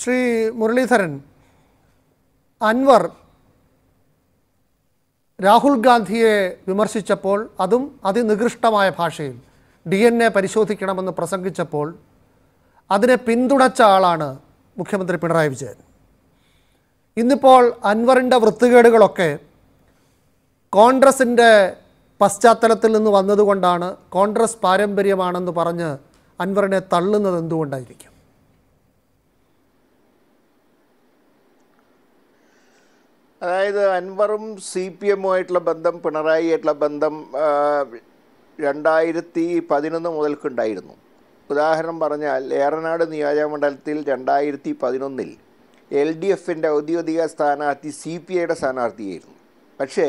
ശ്രീ മുരളീധരൻ അൻവർ രാഹുൽ ഗാന്ധിയെ വിമർശിച്ചപ്പോൾ അതും അതിനികൃഷ്ടമായ ഭാഷയിൽ ഡി എൻ എ പരിശോധിക്കണമെന്ന് പ്രസംഗിച്ചപ്പോൾ അതിനെ പിന്തുണച്ച ആളാണ് മുഖ്യമന്ത്രി പിണറായി വിജയൻ ഇന്നിപ്പോൾ അൻവറിൻ്റെ വൃത്തികേടുകളൊക്കെ കോൺഗ്രസിൻ്റെ പശ്ചാത്തലത്തിൽ നിന്ന് വന്നതുകൊണ്ടാണ് കോൺഗ്രസ് പാരമ്പര്യമാണെന്ന് പറഞ്ഞ് അൻവറിനെ തള്ളുന്നത് എന്തുകൊണ്ടായിരിക്കും അതായത് അൻവറും സി പി എമ്മുമായിട്ടുള്ള ബന്ധം പിണറായിയായിട്ടുള്ള ബന്ധം രണ്ടായിരത്തി പതിനൊന്ന് മുതൽക്കുണ്ടായിരുന്നു ഉദാഹരണം പറഞ്ഞാൽ ഏറനാട് നിയോജകമണ്ഡലത്തിൽ രണ്ടായിരത്തി പതിനൊന്നിൽ എൽ ഡി എഫിൻ്റെ ഔദ്യോഗിക സ്ഥാനാർത്ഥി സി പി ഐയുടെ സ്ഥാനാർത്ഥിയായിരുന്നു പക്ഷേ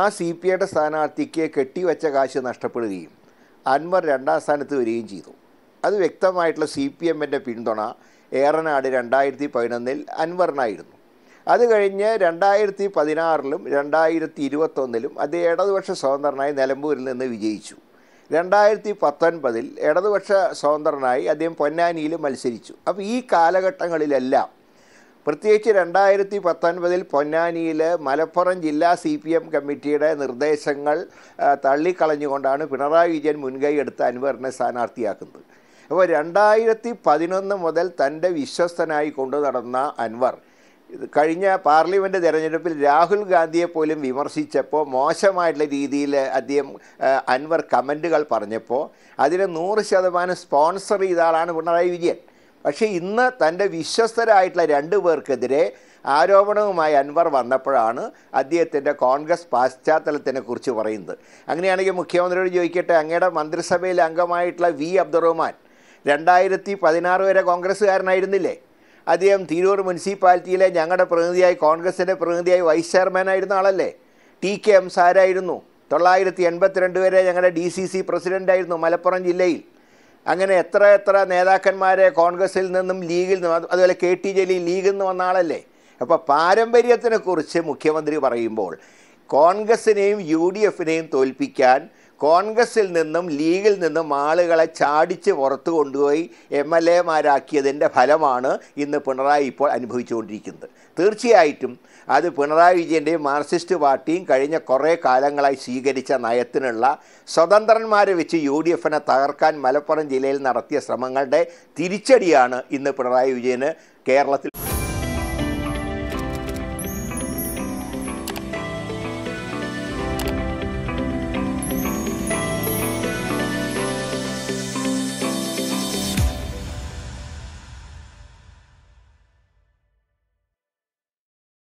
ആ സി പി ഐയുടെ സ്ഥാനാർത്ഥിക്ക് കെട്ടിവെച്ച കാശ് നഷ്ടപ്പെടുകയും അൻവർ രണ്ടാം സ്ഥാനത്ത് വരികയും ചെയ്തു അത് വ്യക്തമായിട്ടുള്ള സി പി എമ്മിൻ്റെ പിന്തുണ ഏറനാട് രണ്ടായിരത്തി പതിനൊന്നിൽ അൻവറിനായിരുന്നു അത് കഴിഞ്ഞ് രണ്ടായിരത്തി പതിനാറിലും രണ്ടായിരത്തി ഇരുപത്തൊന്നിലും അത് ഇടതുപക്ഷ സ്വതന്ത്രനായി നിലമ്പൂരിൽ നിന്ന് വിജയിച്ചു രണ്ടായിരത്തി പത്തൊൻപതിൽ ഇടതുപക്ഷ സ്വതന്ത്രനായി അദ്ദേഹം പൊന്നാനിയിൽ മത്സരിച്ചു അപ്പോൾ ഈ കാലഘട്ടങ്ങളിലെല്ലാം പ്രത്യേകിച്ച് രണ്ടായിരത്തി പത്തൊൻപതിൽ പൊന്നാനിയിൽ മലപ്പുറം ജില്ലാ സി പി എം കമ്മിറ്റിയുടെ നിർദ്ദേശങ്ങൾ തള്ളിക്കളഞ്ഞുകൊണ്ടാണ് പിണറായി വിജയൻ മുൻകൈ എടുത്ത് അൻവറിനെ സ്ഥാനാർത്ഥിയാക്കുന്നത് അപ്പോൾ രണ്ടായിരത്തി പതിനൊന്ന് മുതൽ തൻ്റെ വിശ്വസ്തനായി കൊണ്ടു നടന്ന അൻവർ കഴിഞ്ഞ പാർലമെൻറ്റ് തെരഞ്ഞെടുപ്പിൽ രാഹുൽ ഗാന്ധിയെ പോലും വിമർശിച്ചപ്പോൾ മോശമായിട്ടുള്ള രീതിയിൽ അദ്ദേഹം അൻവർ കമൻറ്റുകൾ പറഞ്ഞപ്പോൾ അതിന് നൂറ് ശതമാനം സ്പോൺസർ ചെയ്ത ആളാണ് പിണറായി വിജയൻ പക്ഷേ ഇന്ന് തൻ്റെ വിശ്വസ്തരായിട്ടുള്ള രണ്ടു പേർക്കെതിരെ ആരോപണവുമായി അൻവർ വന്നപ്പോഴാണ് അദ്ദേഹത്തിൻ്റെ കോൺഗ്രസ് പാശ്ചാത്തലത്തിനെ കുറിച്ച് പറയുന്നത് അങ്ങനെയാണെങ്കിൽ മുഖ്യമന്ത്രിയോട് ചോദിക്കട്ടെ അങ്ങയുടെ മന്ത്രിസഭയിൽ അംഗമായിട്ടുള്ള വി അബ്ദുറഹ്മാൻ രണ്ടായിരത്തി പതിനാറ് വരെ കോൺഗ്രസ്സുകാരനായിരുന്നില്ലേ അദ്ദേഹം തിരൂർ മുനിസിപ്പാലിറ്റിയിലെ ഞങ്ങളുടെ പ്രതിനിധിയായി കോൺഗ്രസിൻ്റെ പ്രതിനിധിയായി വൈസ് ചെയർമാനായിരുന്ന ആളല്ലേ ടി കെ എം സാരായിരുന്നു തൊള്ളായിരത്തി എൺപത്തിരണ്ട് വരെ ഞങ്ങളുടെ ഡി സി സി പ്രസിഡൻ്റായിരുന്നു മലപ്പുറം ജില്ലയിൽ അങ്ങനെ എത്ര എത്ര നേതാക്കന്മാരെ കോൺഗ്രസിൽ നിന്നും ലീഗിൽ നിന്നും അതുപോലെ കെ ടി ജലീൽ ലീഗിൽ നിന്ന് വന്ന ആളല്ലേ അപ്പോൾ പാരമ്പര്യത്തിനെക്കുറിച്ച് മുഖ്യമന്ത്രി പറയുമ്പോൾ കോൺഗ്രസിനെയും യു ഡി എഫിനെയും തോൽപ്പിക്കാൻ കോൺഗ്രസിൽ നിന്നും ലീഗിൽ നിന്നും ആളുകളെ ചാടിച്ച് പുറത്തു കൊണ്ടുപോയി എം എൽ എമാരാക്കിയതിൻ്റെ ഫലമാണ് ഇന്ന് പിണറായി ഇപ്പോൾ അനുഭവിച്ചുകൊണ്ടിരിക്കുന്നത് തീർച്ചയായിട്ടും അത് പിണറായി വിജയൻ്റെയും മാർക്സിസ്റ്റ് പാർട്ടിയും കഴിഞ്ഞ കുറേ കാലങ്ങളായി സ്വീകരിച്ച നയത്തിനുള്ള സ്വതന്ത്രന്മാരെ വെച്ച് യു ഡി എഫിനെ തകർക്കാൻ മലപ്പുറം ജില്ലയിൽ നടത്തിയ ശ്രമങ്ങളുടെ തിരിച്ചടിയാണ് ഇന്ന് പിണറായി വിജയന് കേരളത്തിൽ